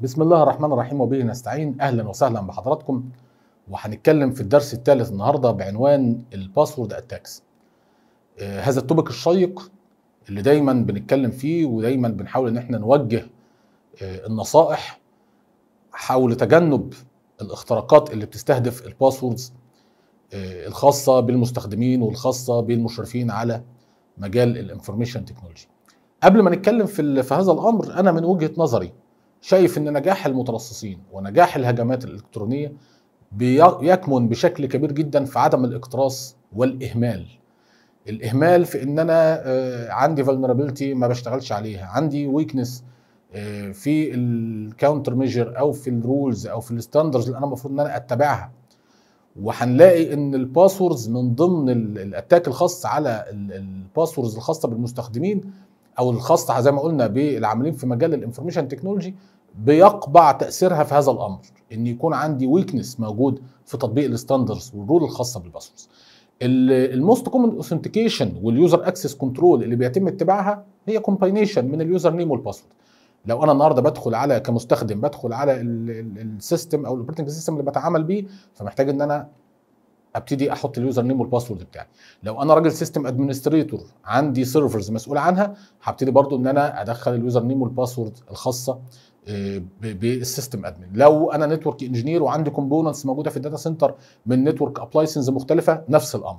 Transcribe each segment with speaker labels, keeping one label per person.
Speaker 1: بسم الله الرحمن الرحيم وبه نستعين اهلا وسهلا بحضراتكم وهنتكلم في الدرس الثالث النهارده بعنوان الباسورد اتاكس آه، هذا التوبك الشيق اللي دايما بنتكلم فيه ودايما بنحاول ان احنا نوجه آه، النصائح حول تجنب الاختراقات اللي بتستهدف الباسوردز آه، الخاصه بالمستخدمين والخاصه بالمشرفين على مجال الانفورميشن تكنولوجي قبل ما نتكلم في, في هذا الامر انا من وجهه نظري شايف ان نجاح المتلصصين ونجاح الهجمات الالكترونيه بيكمن بشكل كبير جدا في عدم الاقتراص والاهمال الاهمال في ان انا آه، عندي فولنربيلتي ما بشتغلش عليها عندي ويكنس آه، في الكاونتر ميجر او في الرولز او في الستاندرز اللي انا المفروض ان انا اتبعها وهنلاقي ان الباسوردز من ضمن الاتاك الخاص على الباسوردز الخاصه بالمستخدمين او الخاصه زي ما قلنا بالعاملين في مجال الانفورميشن تكنولوجي بيقبع تاثيرها في هذا الامر ان يكون عندي ويكنس موجود في تطبيق الستاندرز والرول الخاصه بالباسوردز الموست كومن اوثنتيكيشن واليوزر اكسس كنترول اللي بيتم اتباعها هي كومباينيشن من اليوزر نيم والباسورد لو انا النهارده بدخل على كمستخدم بدخل على السيستم او الاوبريتنج سيستم اللي بتعامل بيه فمحتاج ان انا ابتدي احط اليوزر نيم والباسورد بتاعي لو انا راجل سيستم ادمنستريتور عندي سيرفرز مسؤول عنها هبتدي برضو ان انا ادخل اليوزر نيم والباسورد الخاصه بالسيستم ادمن لو انا نتورك انجينير وعندي كومبوننتس موجوده في الداتا سنتر من نتورك ابلايسنز مختلفه نفس الامر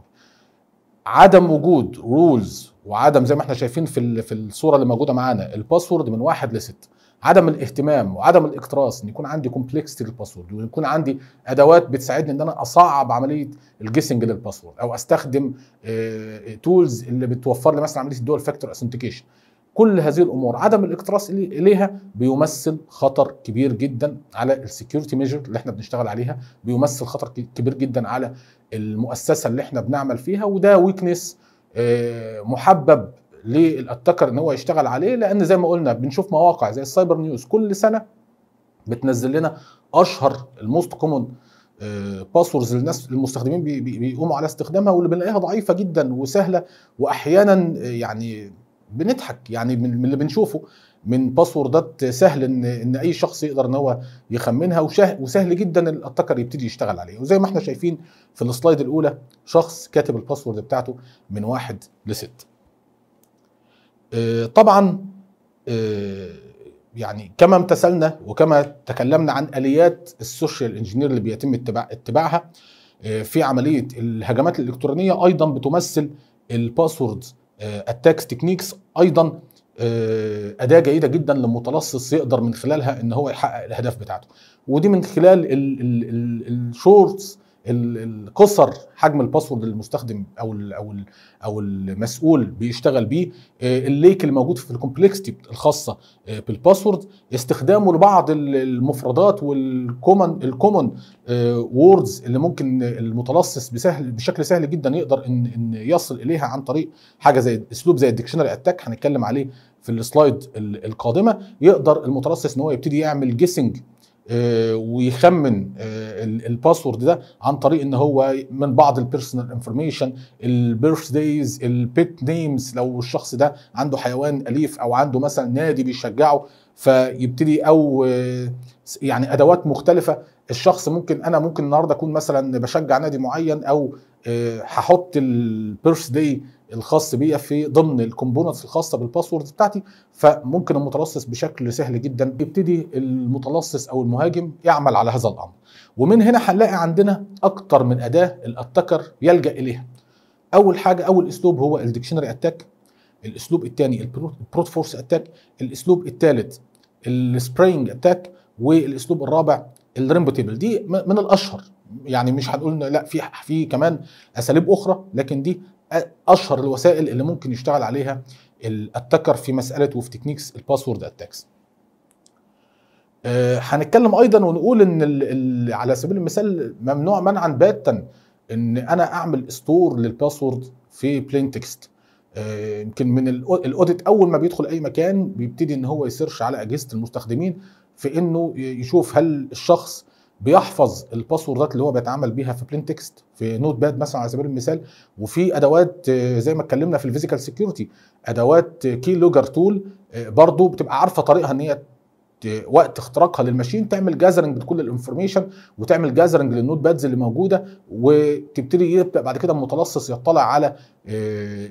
Speaker 1: عدم وجود رولز وعدم زي ما احنا شايفين في في الصوره اللي موجوده معانا الباسورد من واحد لست عدم الاهتمام وعدم الاقتراص ان يكون عندي كومبلكستي للباسورد ويكون عندي ادوات بتساعدني ان انا اصعب عمليه الجيسنج للباسورد او استخدم تولز آه، اللي بتوفر لي مثلا عمليه الدول فاكتور اثنتيكيشن كل هذه الامور عدم الاكتراث اليها بيمثل خطر كبير جدا على السكيورتي ميجر اللي احنا بنشتغل عليها بيمثل خطر كبير جدا على المؤسسه اللي احنا بنعمل فيها وده ويكنس آه، محبب للاتكر ان هو يشتغل عليه لان زي ما قلنا بنشوف مواقع زي السايبر نيوز كل سنه بتنزل لنا اشهر الموست كومن باسوردز للناس المستخدمين بيقوموا على استخدامها واللي بنلاقيها ضعيفه جدا وسهله واحيانا يعني بنضحك يعني من اللي بنشوفه من باسوردات سهل ان ان اي شخص يقدر ان هو يخمنها وسهل جدا الاتاكر يبتدي يشتغل عليه وزي ما احنا شايفين في السلايد الاولى شخص كاتب الباسورد بتاعته من واحد لست آه، طبعا آه، يعني كما امتثلنا وكما تكلمنا عن اليات السوشيال انجينير اللي بيتم اتباع اتباعها آه، في عمليه الهجمات الالكترونيه ايضا بتمثل الباسوردز اتاكس آه، تكنيكس ايضا آه، اداه جيده جدا للمتلصص يقدر من خلالها ان هو يحقق الاهداف بتاعته ودي من خلال الشورتس القصر حجم الباسورد اللي المستخدم او الـ او الـ او المسؤول بيشتغل بيه آه، الليك الموجود في الكومبلكستي الخاصه آه، بالباسورد استخدامه لبعض المفردات والكومن الكومن آه، ووردز اللي ممكن المتلصص بسهل بشكل سهل جدا يقدر ان ان يصل اليها عن طريق حاجه زي اسلوب زي الديكشنري اتاك هنتكلم عليه في السلايد القادمه يقدر المتلصص ان هو يبتدي يعمل جيسنج آه، ويخمن آه، الباسورد ده عن طريق ان هو من بعض البيرسونال انفورميشن البيرث دايز البيت نيمز لو الشخص ده عنده حيوان اليف او عنده مثلا نادي بيشجعه فيبتدي او آه، يعني ادوات مختلفه الشخص ممكن انا ممكن النهارده اكون مثلا بشجع نادي معين او آه، هحط البيرس دي الخاص بيا في ضمن الكومبوننتس الخاصه بالباسورد بتاعتي فممكن المتلصص بشكل سهل جدا يبتدي المتلصص او المهاجم يعمل على هذا الامر ومن هنا هنلاقي عندنا اكتر من اداه الاتاكر يلجا اليها اول حاجه اول اسلوب هو الديكشنري اتاك الاسلوب الثاني البروت فورس اتاك الاسلوب الثالث السبرينج اتاك والاسلوب الرابع الريمبو تيبل دي من الاشهر يعني مش هنقول لا في في كمان اساليب اخرى لكن دي اشهر الوسائل اللي ممكن يشتغل عليها الاتاكر في مساله وفي تكنيكس الباسورد اتاكس آه، هنتكلم ايضا ونقول ان على سبيل المثال ممنوع منعا باتا ان انا اعمل ستور للباسورد في بلين تكست آه، يمكن من الاوديت اول ما بيدخل اي مكان بيبتدي ان هو يسيرش على اجهزه المستخدمين في انه يشوف هل الشخص بيحفظ الباسوردات اللي هو بيتعامل بيها في بلين تكست في نوت باد مثلا على سبيل المثال وفي ادوات آه، زي ما اتكلمنا في الفيزيكال سكيورتي ادوات كي لوجر تول برضو بتبقى عارفه طريقها ان هي وقت اختراقها للماشين تعمل جازرنج لكل الانفورميشن وتعمل جازرنج للنود بادز اللي موجوده وتبتدي يبدا بعد كده المتلصص يطلع على آه،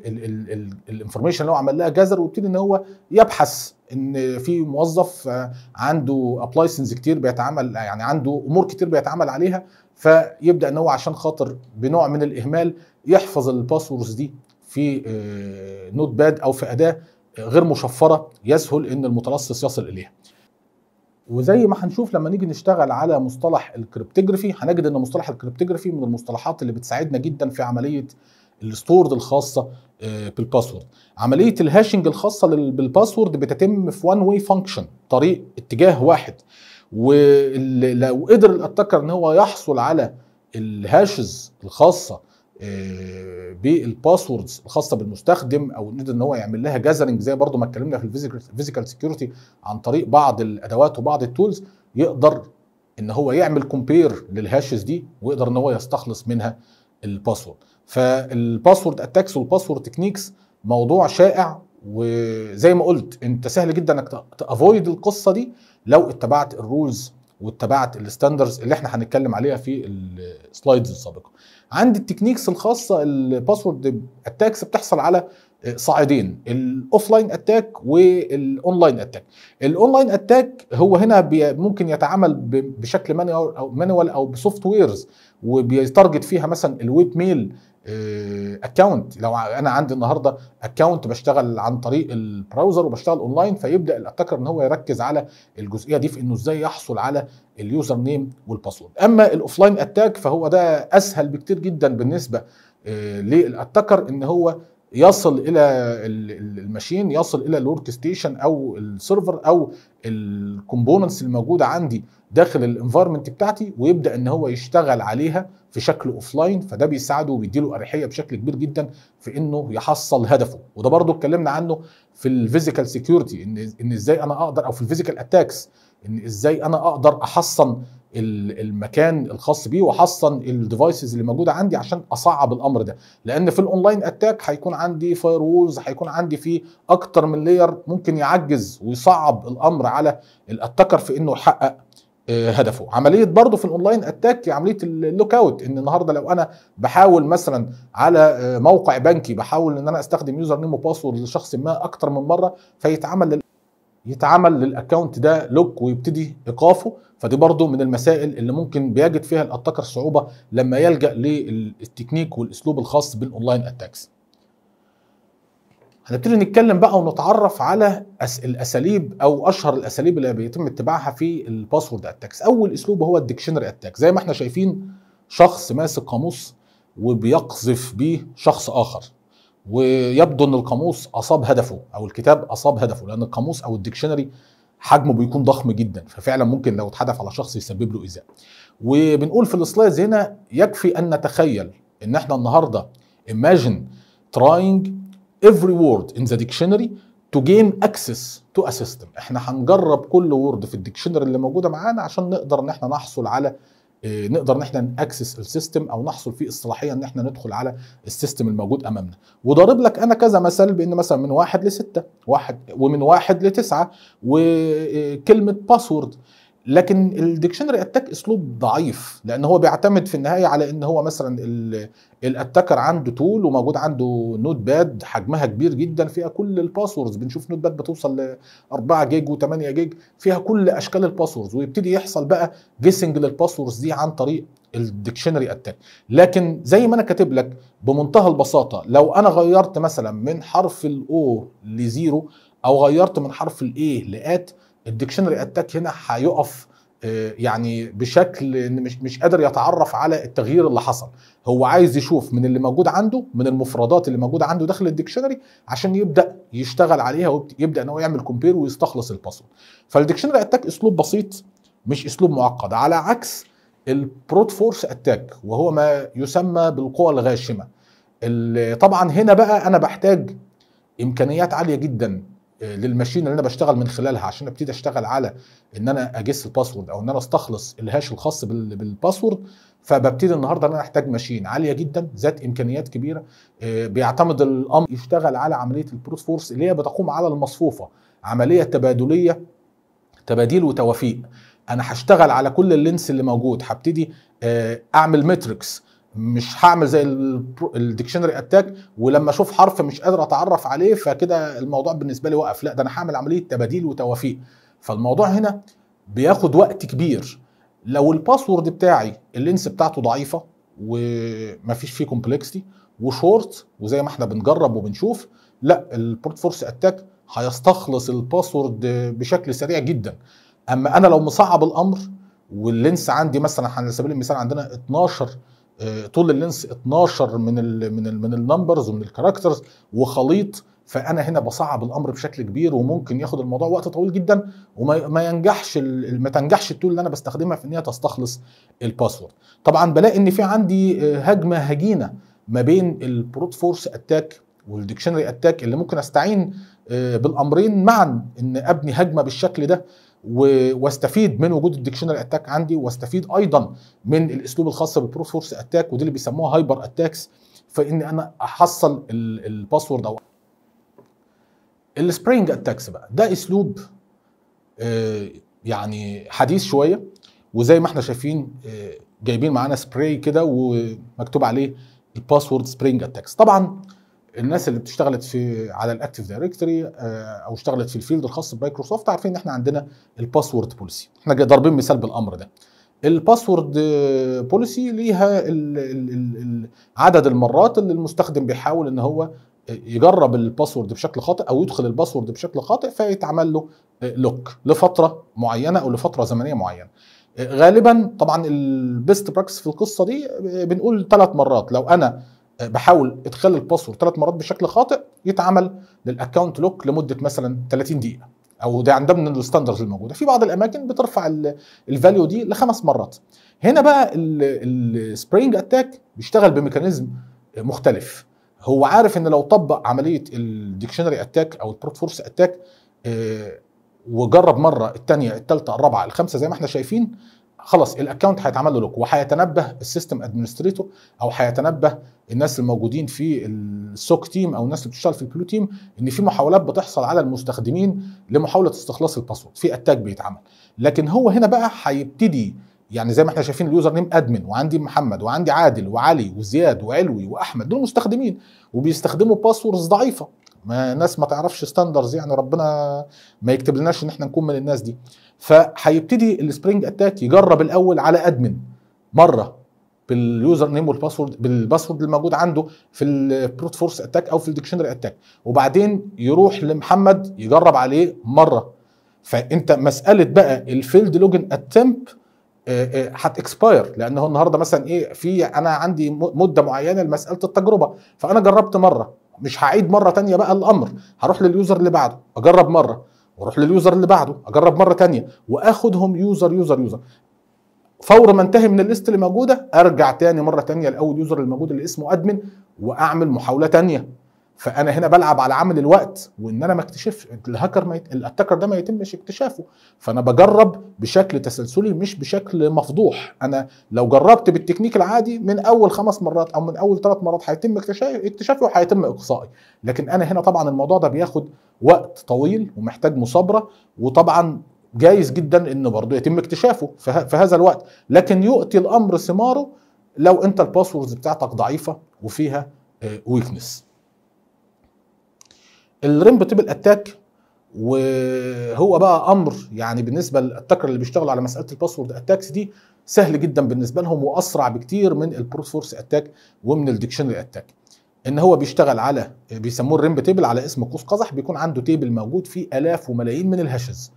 Speaker 1: الانفورميشن اللي هو عمل لها جازر ويبتدي ان هو يبحث ان في موظف آه، عنده ابلايسنس كتير بيتعامل يعني عنده امور كتير بيتعامل عليها فيبدا ان هو عشان خاطر بنوع من الاهمال يحفظ الباسوردز دي في آه، نوت باد او في اداه غير مشفره يسهل ان المتلصص يصل اليها وزي ما هنشوف لما نيجي نشتغل على مصطلح الكريبتوجرافي هنجد ان مصطلح الكريبتوجرافي من المصطلحات اللي بتساعدنا جدا في عمليه الستورز الخاصه آه، بالباسورد عمليه الهاشنج الخاصه بالباسورد بتتم في وان واي فانكشن طريق اتجاه واحد ولو قدر الاتاكر ان هو يحصل على الهاشز الخاصه آه، بالباسوردز الخاصه بالمستخدم او نقدر ان هو يعمل لها جازرنج زي برضو ما اتكلمنا في الفيزيكال سكيورتي عن طريق بعض الادوات وبعض التولز يقدر ان هو يعمل كومبير للهاشز دي ويقدر ان هو يستخلص منها الباسورد فالباسورد اتاكس والباسورد تكنيكس موضوع شائع وزي ما قلت انت سهل جدا انك تافويد القصه دي لو اتبعت الرولز واتبعت الستاندرز اللي احنا هنتكلم عليها في السلايدز السابقه عندي التكنيكس الخاصه الباسورد اتاكس بتحصل على صاعدين الاوفلاين اتاك والاونلاين اتاك الاونلاين اتاك هو هنا ممكن يتعامل بشكل مانوال او او بسوفت ويرز وبيتارجت فيها مثلا الويب ميل اكونت آه، لو انا عندي النهارده اكونت بشتغل عن طريق البراوزر وبشتغل اونلاين فيبدا الاتاكر ان هو يركز على الجزئيه دي في انه ازاي يحصل على اليوزر نيم والباسورد اما الاوفلاين اتاك فهو ده اسهل بكتير جدا بالنسبه آه، للاتاكر ان هو يصل الى الماشين يصل الى الورك ستيشن او السيرفر او الكومبوننتس الموجوده عندي داخل الانفايرمنت بتاعتي ويبدا ان هو يشتغل عليها في شكل اوف لاين فده بيساعده وبيديله اريحيه بشكل كبير جدا في انه يحصل هدفه وده برضو اتكلمنا عنه في الفيزيكال سيكيورتي ان ان ازاي انا اقدر او في الفيزيكال اتاكس ان ازاي انا اقدر احصن المكان الخاص بيه واحصن الديفايسز اللي موجوده عندي عشان اصعب الامر ده لان في الاونلاين اتاك هيكون عندي فاير وولز هيكون عندي فيه اكتر من لاير ممكن يعجز ويصعب الامر على الاتاكر في انه يحقق آه، هدفه عمليه برضه في الاونلاين اتاك عمليه اللوك اوت ان النهارده لو انا بحاول مثلا على آه، موقع بنكي بحاول ان انا استخدم يوزر نيم وباسورد لشخص ما اكتر من مره فيتعمل لل... يتعمل للاكونت ده لوك ويبتدي ايقافه فدي برضو من المسائل اللي ممكن بيجد فيها الاتاكر صعوبه لما يلجا للتكنيك والاسلوب الخاص بالاونلاين اتاكس هنبتدي نتكلم بقى ونتعرف على الاساليب او اشهر الاساليب اللي بيتم اتباعها في الباسورد اتاكس اول اسلوب هو الديكشنري اتاك زي ما احنا شايفين شخص ماسك قاموس وبيقذف بيه شخص اخر ويبدو ان القاموس اصاب هدفه او الكتاب اصاب هدفه لان القاموس او الديكشنري حجمه بيكون ضخم جدا ففعلا ممكن لو اتحدف على شخص يسبب له ايذاء وبنقول في السلايدز هنا يكفي ان نتخيل ان احنا النهارده imagine trying every word in the dictionary to gain access to a system احنا هنجرب كل وورد في الديكشنري اللي موجوده معانا عشان نقدر ان احنا نحصل على آه، نقدر ان احنا ناكسس السيستم او نحصل فيه الصلاحيه ان احنا ندخل على السيستم الموجود امامنا وضارب لك انا كذا مثل بان مثلا من واحد لسته واحد ومن واحد لتسعه وكلمه باسورد لكن الديكشنري اتاك اسلوب ضعيف لان هو بيعتمد في النهايه على ان هو مثلا الاتاكر عنده تول وموجود عنده نوت باد حجمها كبير جدا فيها كل الباسوردز بنشوف نوت باد بتوصل ل 4 جيج و8 جيج فيها كل اشكال الباسوردز ويبتدي يحصل بقى جيسنج للباسوردز دي عن طريق الديكشنري اتاك لكن زي ما انا كاتب لك بمنتهى البساطه لو انا غيرت مثلا من حرف الاو لزيرو او غيرت من حرف الاي لات الديكشنري اتاك هنا هيقف آه، يعني بشكل ان مش مش قادر يتعرف على التغيير اللي حصل هو عايز يشوف من اللي موجود عنده من المفردات اللي موجوده عنده داخل الديكشنري عشان يبدا يشتغل عليها ويبدا ان هو يعمل كومبير ويستخلص الباسورد فالديكشنري اتاك اسلوب بسيط مش اسلوب معقد على عكس البروت فورس اتاك وهو ما يسمى بالقوى الغاشمه طبعا هنا بقى انا بحتاج امكانيات عاليه جدا للماشين اللي انا بشتغل من خلالها عشان ابتدي اشتغل على ان انا اجس الباسورد او ان انا استخلص الهاش الخاص بالباسورد فببتدي النهارده ان انا احتاج ماشين عاليه جدا ذات امكانيات كبيره آه، بيعتمد الامر يشتغل على عمليه البروس فورس اللي هي بتقوم على المصفوفه عمليه تبادليه تباديل وتوافيق انا هشتغل على كل اللينس اللي موجود هبتدي آه، اعمل ماتريكس مش هعمل زي الديكشنري اتاك ولما اشوف حرف مش قادر اتعرف عليه فكده الموضوع بالنسبه لي وقف لا ده انا هعمل عمليه تباديل وتوافيق فالموضوع هنا بياخد وقت كبير لو الباسورد بتاعي اللينس بتاعته ضعيفه ومفيش فيه كومبلكسيتي وشورت وزي ما احنا بنجرب وبنشوف لا البورت فورس اتاك هيستخلص الباسورد بشكل سريع جدا اما انا لو مصعب الامر واللينس عندي مثلا على سبيل المثال عندنا 12 آه، طول اللينس 12 من الـ من الـ من النمبرز ومن الكاركترز وخليط فانا هنا بصعب الامر بشكل كبير وممكن ياخد الموضوع وقت طويل جدا وما ينجحش ما تنجحش التول اللي انا بستخدمها في ان هي تستخلص الباسورد طبعا بلاقي ان في عندي آه، هجمه هجينه ما بين البروت فورس اتاك والديكشنري اتاك اللي ممكن استعين آه، بالامرين معا ان ابني هجمه بالشكل ده واستفيد من وجود الديكشنري اتاك عندي واستفيد ايضا من الاسلوب الخاص بالبروس فورس اتاك ودي اللي بيسموها هايبر اتاكس فاني انا احصل الباسورد او السبرينج اتاكس بقى ده اسلوب آه، يعني حديث شويه وزي ما احنا شايفين آه، جايبين معانا سبراي كده ومكتوب عليه الباسورد سبرينج اتاكس طبعا الناس اللي اشتغلت في على الاكتف دايركتوري آه، او اشتغلت في الفيلد الخاص بمايكروسوفت عارفين ان احنا عندنا الباسورد بوليسي احنا ضاربين مثال بالامر ده الباسورد بوليسي آه، ليها عدد المرات اللي المستخدم بيحاول ان هو آه، يجرب الباسورد بشكل خاطئ او يدخل الباسورد بشكل خاطئ فيتعمل له لوك لفتره معينه او لفتره زمنيه معينه غالبا طبعا البيست براكتس في القصه دي بنقول ثلاث مرات لو انا بحاول ادخال الباسورد ثلاث مرات بشكل خاطئ يتعمل للاكونت لوك لمده مثلا 30 دقيقه او ده عند من الستاندرز الموجوده في بعض الاماكن بترفع الفاليو دي لخمس مرات هنا بقى السبرينج اتاك بيشتغل بميكانيزم مختلف هو عارف ان لو طبق عمليه الديكشنري اتاك او البروت فورس اتاك وجرب مره الثانيه الثالثه الرابعه الخامسه زي ما احنا شايفين خلاص الاكونت هيتعمل له لوك وهيتنبه السيستم ادمنستريتور او هيتنبه الناس الموجودين في السوك تيم او الناس اللي بتشتغل في البلو تيم ان في محاولات بتحصل على المستخدمين لمحاوله استخلاص الباسورد في اتاك بيتعمل لكن هو هنا بقى هيبتدي يعني زي ما احنا شايفين اليوزر نيم ادمن وعندي محمد وعندي عادل وعلي وزياد وعلوي واحمد دول مستخدمين وبيستخدموا باسوردز ضعيفه ما ناس ما تعرفش ستاندرز يعني ربنا ما يكتب لناش ان احنا نكون من الناس دي فهيبتدي السبرينج اتاك يجرب الاول على ادمن مره باليوزر نيم والباسورد بالباسورد اللي موجود عنده في البروت فورس اتاك او في الديكشنري اتاك وبعدين يروح لمحمد يجرب عليه مره فانت مساله بقى الفيلد لوجن اتمب هتكسباير لان هو النهارده مثلا ايه في انا عندي مده معينه لمساله التجربه فانا جربت مره مش هعيد مره تانية بقى الامر هروح لليوزر اللي بعده اجرب مره واروح لليوزر اللي بعده اجرب مره تانية واخدهم يوزر يوزر يوزر فور ما انتهي من الليست اللي موجوده ارجع تاني مره تانية لاول يوزر اللي اللي اسمه ادمن واعمل محاوله تانية فانا هنا بلعب على عامل الوقت وان انا ما اكتشفش الهاكر ما يت... الاتاكر ده ما يتمش اكتشافه فانا بجرب بشكل تسلسلي مش بشكل مفضوح انا لو جربت بالتكنيك العادي من اول خمس مرات او من اول ثلاث مرات هيتم اكتشافي وهيتم اقصائي لكن انا هنا طبعا الموضوع ده بياخد وقت طويل ومحتاج مصابره وطبعا جايز جدا انه برضه يتم اكتشافه في هذا الوقت لكن يؤتي الامر ثماره لو انت الباسوردز بتاعتك ضعيفه وفيها ويكنس آه، الريم بوتبل اتاك وهو بقى امر يعني بالنسبه للاتاكر اللي بيشتغلوا على مساله الباسورد اتاكس دي سهل جدا بالنسبه لهم واسرع بكتير من البروت فورس اتاك ومن الديكشنري اتاك ان هو بيشتغل على بيسموه الريمب تيبل على اسم قوس قزح بيكون عنده تيبل موجود فيه الاف وملايين من الهاشز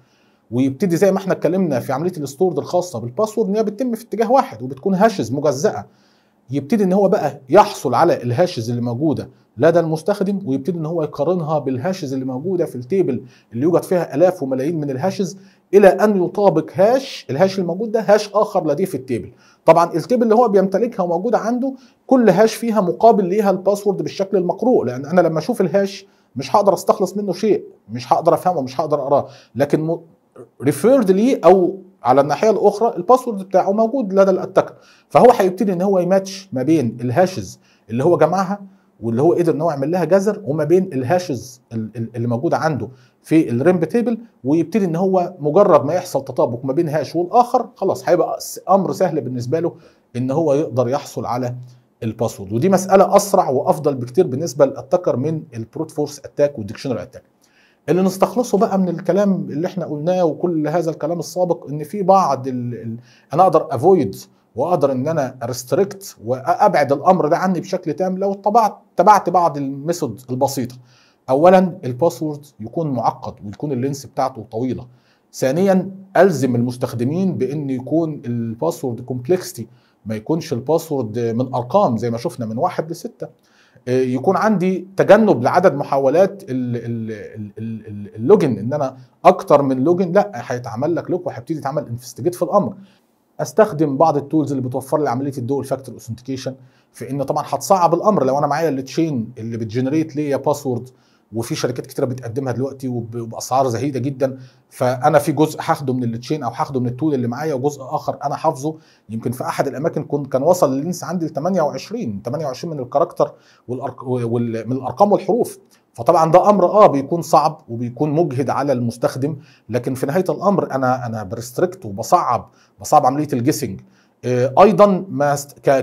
Speaker 1: ويبتدي زي ما احنا اتكلمنا في عمليه الستورد الخاصه بالباسورد ان هي بتتم في اتجاه واحد وبتكون هاشز مجزاه يبتدي ان هو بقى يحصل على الهاشز اللي موجوده لدى المستخدم ويبتدي ان هو يقارنها بالهاشز اللي موجوده في التيبل اللي يوجد فيها الاف وملايين من الهاشز الى ان يطابق هاش الهاش الموجود ده هاش اخر لديه في التيبل طبعا التيبل اللي هو بيمتلكها وموجوده عنده كل هاش فيها مقابل ليها الباسورد بالشكل المقروء لان انا لما اشوف الهاش مش هقدر استخلص منه شيء مش هقدر افهمه مش هقدر اقراه لكن ريفيرد ليه او على الناحيه الاخرى الباسورد بتاعه موجود لدى الاتاكر فهو هيبتدي ان هو يماتش ما بين الهاشز اللي هو جمعها واللي هو قدر ان هو يعمل لها جذر وما بين الهاشز اللي موجوده عنده في الريمب تيبل ويبتدي ان هو مجرد ما يحصل تطابق ما بين هاش والاخر خلاص هيبقى امر سهل بالنسبه له ان هو يقدر يحصل على الباسورد ودي مساله اسرع وافضل بكتير بالنسبه للاتاكر من البروت فورس اتاك والديكشنري اتاك اللي نستخلصه بقى من الكلام اللي احنا قلناه وكل هذا الكلام السابق ان في بعض انا اقدر افويد واقدر ان انا ريستريكت وابعد الامر ده عني بشكل تام لو طبعت تبعت بعض الميثود البسيطه اولا الباسورد يكون معقد ويكون اللينس بتاعته طويله ثانيا الزم المستخدمين بان يكون الباسورد كومبلكستي ما يكونش الباسورد من ارقام زي ما شفنا من واحد لسته آه، يكون عندي تجنب لعدد محاولات اللوجن ان انا اكتر من لوجن لا هيتعمل لك لوك وهيبتدي يتعمل انفستيجيت في الامر استخدم بعض التولز اللي بتوفر لي عمليه الدول فاكتور اوثنتيكيشن في ان طبعا هتصعب الامر لو انا معايا التشين اللي بتجنريت ليا باسورد وفي شركات كتيره بتقدمها دلوقتي وباسعار زهيده جدا فانا في جزء هاخده من التشين او هاخده من التول اللي معايا وجزء اخر انا حافظه يمكن في احد الاماكن كنت كان وصل اللينس عندي ل 28 28 من الكاركتر والأرق... من الارقام والحروف فطبعا ده امر اه بيكون صعب وبيكون مجهد على المستخدم لكن في نهايه الامر انا انا بريستريكت وبصعب بصعب عمليه الجيسنج آه، ايضا ما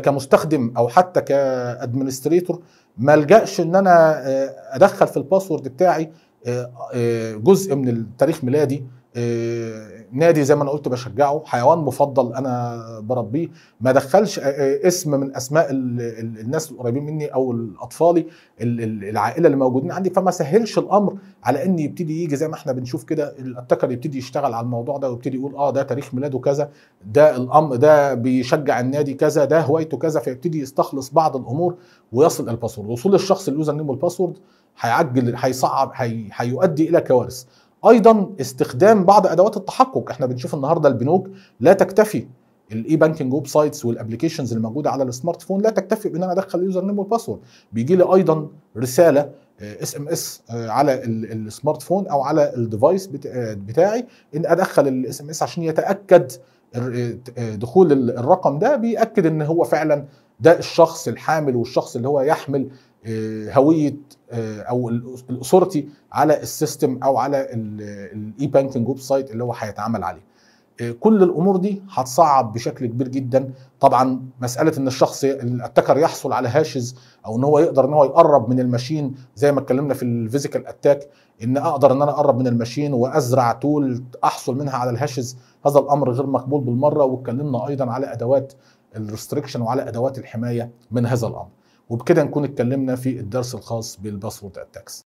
Speaker 1: كمستخدم او حتى كادمنستريتور ما الجاش ان انا آه، ادخل في الباسورد بتاعي آه، آه، جزء من التاريخ ميلادي آه، نادي زي ما انا قلت بشجعه حيوان مفضل انا بربيه ما دخلش آه، آه، اسم من اسماء الناس القريبين مني او الاطفالي العائله اللي موجودين عندي فما سهلش الامر على ان يبتدي يجي زي ما احنا بنشوف كده الابتكر يبتدي يشتغل على الموضوع ده ويبتدي يقول اه ده تاريخ ميلاده كذا ده الامر ده بيشجع النادي كذا ده هوايته كذا فيبتدي يستخلص بعض الامور ويصل الباسورد وصول الشخص اليوزر نيم والباسورد هيعجل هيصعب هيؤدي الى كوارث ايضا استخدام بعض ادوات التحقق احنا بنشوف النهارده البنوك لا تكتفي الاي بانكينج ويب سايتس والابلكيشنز الموجوده على السمارت فون لا تكتفي بان انا ادخل اليوزر نيم والباسورد بيجي لي ايضا رساله اس ام اس على السمارت فون او على الديفايس آه، بتاعي ان ادخل الاس ام اس عشان يتاكد آه، آه، دخول الرقم ده بيأكد ان هو فعلا ده الشخص الحامل والشخص اللي هو يحمل هويه آه، او اسرتي على السيستم او على الاي بانكينج ويب سايت اللي هو هيتعامل عليه آه، كل الامور دي هتصعب بشكل كبير جدا طبعا مساله ان الشخص الاتاكر يحصل على هاشز او ان هو يقدر ان هو يقرب من الماشين زي ما اتكلمنا في الفيزيكال اتاك ان اقدر ان انا اقرب من الماشين وازرع تول احصل منها على الهاشز هذا الامر غير مقبول بالمره واتكلمنا ايضا على ادوات الريستريكشن وعلى ادوات الحمايه من هذا الامر وبكده نكون اتكلمنا في الدرس الخاص بالباسورد اتاكس